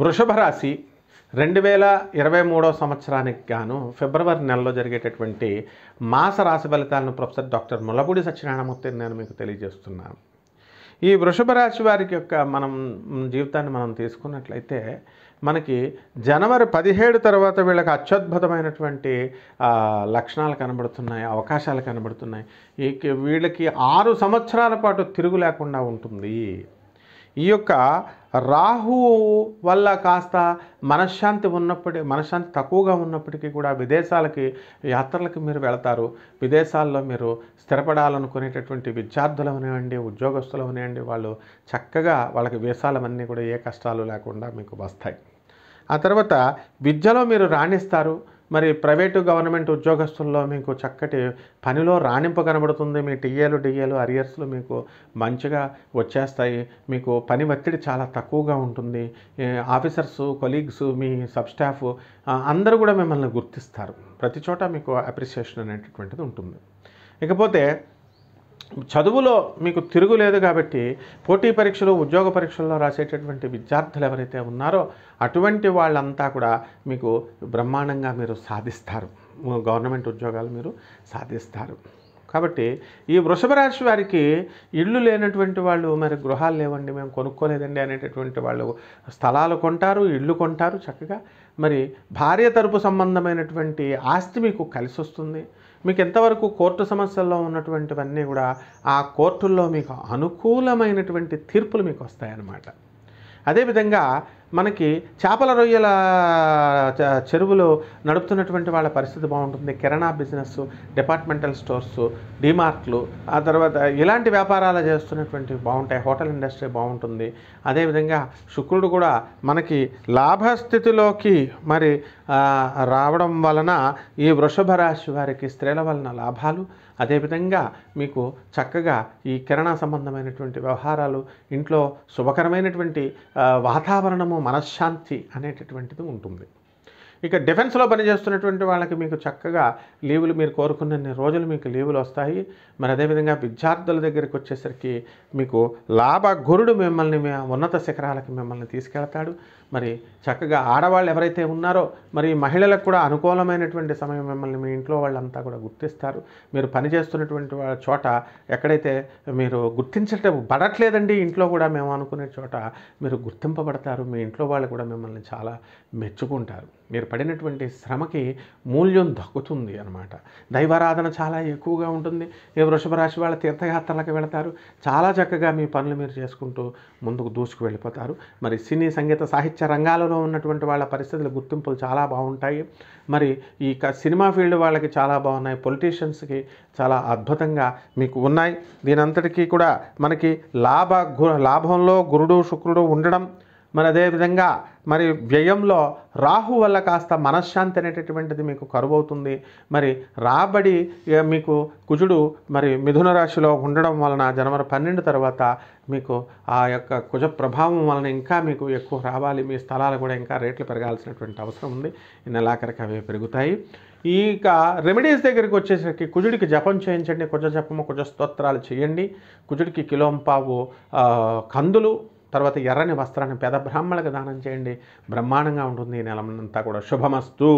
వృషభ రాశి రెండు వేల ఇరవై మూడో సంవత్సరానికి గాను ఫిబ్రవరి నెలలో జరిగేటటువంటి మాస రాశి ఫలితాలను ప్రొఫెసర్ డాక్టర్ ములపూడి సత్యనారాయణమూర్తి నేను మీకు తెలియజేస్తున్నాను ఈ వృషభ రాశి వారికి యొక్క మనం జీవితాన్ని మనం తీసుకున్నట్లయితే మనకి జనవరి పదిహేడు తర్వాత వీళ్ళకి అత్యద్భుతమైనటువంటి లక్షణాలు కనబడుతున్నాయి అవకాశాలు కనబడుతున్నాయి ఈ వీళ్ళకి ఆరు సంవత్సరాల పాటు తిరుగు లేకుండా ఉంటుంది ఈ యొక్క రాహువు వల్ల కాస్త మనశ్శాంతి ఉన్నప్పటి మనశ్శాంతి తక్కువగా ఉన్నప్పటికీ కూడా విదేశాలకి యాత్రలకు మీరు వెళతారు విదేశాల్లో మీరు స్థిరపడాలనుకునేటటువంటి విద్యార్థులు అవనివ్వండి ఉద్యోగస్తులు అనివ్వండి వాళ్ళు చక్కగా వాళ్ళకి వేసాలవన్నీ కూడా ఏ కష్టాలు లేకుండా మీకు వస్తాయి ఆ తర్వాత విద్యలో మీరు రాణిస్తారు మరి ప్రైవేటు గవర్నమెంట్ ఉద్యోగస్తుల్లో మీకు చక్కటి పనిలో రాణింపు కనబడుతుంది మీ టీఏలు డిఏలు అరియర్స్లు మీకు మంచిగా వచ్చేస్తాయి మీకు పని ఒత్తిడి చాలా తక్కువగా ఉంటుంది ఆఫీసర్స్ కొలీగ్స్ మీ సబ్ స్టాఫ్ అందరూ కూడా మిమ్మల్ని గుర్తిస్తారు ప్రతి చోట మీకు అప్రిసియేషన్ అనేటటువంటిది ఉంటుంది ఇకపోతే చదువులో మీకు తిరుగులేదు కాబట్టి పోటీ పరీక్షలు ఉద్యోగ పరీక్షల్లో రాసేటటువంటి విద్యార్థులు ఎవరైతే ఉన్నారో అటువంటి వాళ్ళంతా కూడా మీకు బ్రహ్మాండంగా మీరు సాధిస్తారు గవర్నమెంట్ ఉద్యోగాలు మీరు సాధిస్తారు కాబట్టి ఈ వృషభ రాశి వారికి ఇళ్ళు లేనటువంటి వాళ్ళు మరి గృహాలు లేవండి మేము కొనుక్కోలేదండి అనేటటువంటి వాళ్ళు స్థలాలు కొంటారు ఇళ్ళు కొంటారు చక్కగా మరి భార్య తరపు సంబంధమైనటువంటి ఆస్తి మీకు కలిసి వస్తుంది మీకు ఎంతవరకు కోర్టు సమస్యల్లో ఉన్నటువంటివన్నీ కూడా ఆ కోర్టుల్లో మీకు అనుకూలమైనటువంటి తీర్పులు మీకు వస్తాయన్నమాట అదేవిధంగా మనకి చేపల రొయ్యల చెరువులు నడుపుతున్నటువంటి వాళ్ళ పరిస్థితి బాగుంటుంది కిరాణా బిజినెస్ డిపార్ట్మెంటల్ స్టోర్స్ డిమార్ట్లు ఆ తర్వాత ఇలాంటి వ్యాపారాలు చేస్తున్నటువంటి బాగుంటాయి హోటల్ ఇండస్ట్రీ బాగుంటుంది అదేవిధంగా శుక్రుడు కూడా మనకి లాభస్థితిలోకి మరి రావడం వలన ఈ వృషభ రాశి వారికి స్త్రీల వలన లాభాలు అదేవిధంగా మీకు చక్కగా ఈ కిరణ సంబంధమైనటువంటి వ్యవహారాలు ఇంట్లో శుభకరమైనటువంటి వాతావరణము మనశ్శాంతి అనేటటువంటిది ఉంటుంది ఇక డిఫెన్స్లో పనిచేస్తున్నటువంటి వాళ్ళకి మీకు చక్కగా లీవులు మీరు కోరుకున్న రోజులు మీకు లీవులు వస్తాయి మరి అదేవిధంగా విద్యార్థుల దగ్గరికి వచ్చేసరికి మీకు లాభ గురుడు మిమ్మల్ని ఉన్నత శిఖరాలకి మిమ్మల్ని తీసుకెళ్తాడు మరి చక్కగా ఆడవాళ్ళు ఎవరైతే ఉన్నారో మరి మహిళలకు కూడా అనుకూలమైనటువంటి సమయం మిమ్మల్ని మీ ఇంట్లో వాళ్ళంతా కూడా గుర్తిస్తారు మీరు పనిచేస్తున్నటువంటి చోట ఎక్కడైతే మీరు గుర్తించట పడట్లేదండి ఇంట్లో కూడా మేము అనుకునే చోట మీరు గుర్తింపబడతారు మీ ఇంట్లో వాళ్ళు కూడా మిమ్మల్ని చాలా మెచ్చుకుంటారు మీరు పడినటువంటి శ్రమకి మూల్యం దక్కుతుంది అనమాట దైవారాధన చాలా ఎక్కువగా ఉంటుంది ఏ వృషభ రాశి వాళ్ళ తీర్థయాత్రలకు వెళతారు చాలా చక్కగా మీ పనులు మీరు చేసుకుంటూ ముందుకు దూసుకు వెళ్ళిపోతారు మరి సినీ సంగీత సాహిత్య రంగాలలో ఉన్నటువంటి వాళ్ళ పరిస్థితులు గుర్తింపులు చాలా బాగుంటాయి మరి ఈ సినిమా ఫీల్డ్ వాళ్ళకి చాలా బాగున్నాయి పొలిటీషియన్స్కి చాలా అద్భుతంగా మీకు ఉన్నాయి దీనంతటికీ కూడా మనకి లాభ లాభంలో గురుడు శుక్రుడు ఉండడం మరి అదేవిధంగా మరి వ్యయంలో రాహు వల్ల కాస్త మనశ్శాంతి అనేటటువంటిది మీకు కరువు అవుతుంది మరి రాబడి మీకు కుజుడు మరి మిథున రాశిలో ఉండడం వలన జనవరి పన్నెండు తర్వాత మీకు ఆ యొక్క కుజ ప్రభావం వలన ఇంకా మీకు ఎక్కువ రావాలి మీ స్థలాలు కూడా ఇంకా రేట్లు పెరగాల్సినటువంటి అవసరం ఉంది ఈ నెలాఖరికి అవి పెరుగుతాయి ఇక రెమెడీస్ దగ్గరికి వచ్చేసరికి కుజుడికి జపం చేయించండి కుజ జపము కుజ స్తోత్రాలు చేయండి కుజుడికి కిలోంపావు కందులు తర్వాత ఎర్రని వస్త్రాన్ని పెద బ్రాహ్మణులకు దానం చేయండి బ్రహ్మాండంగా ఉంటుంది ఈ నెల అంతా కూడా శుభమస్తు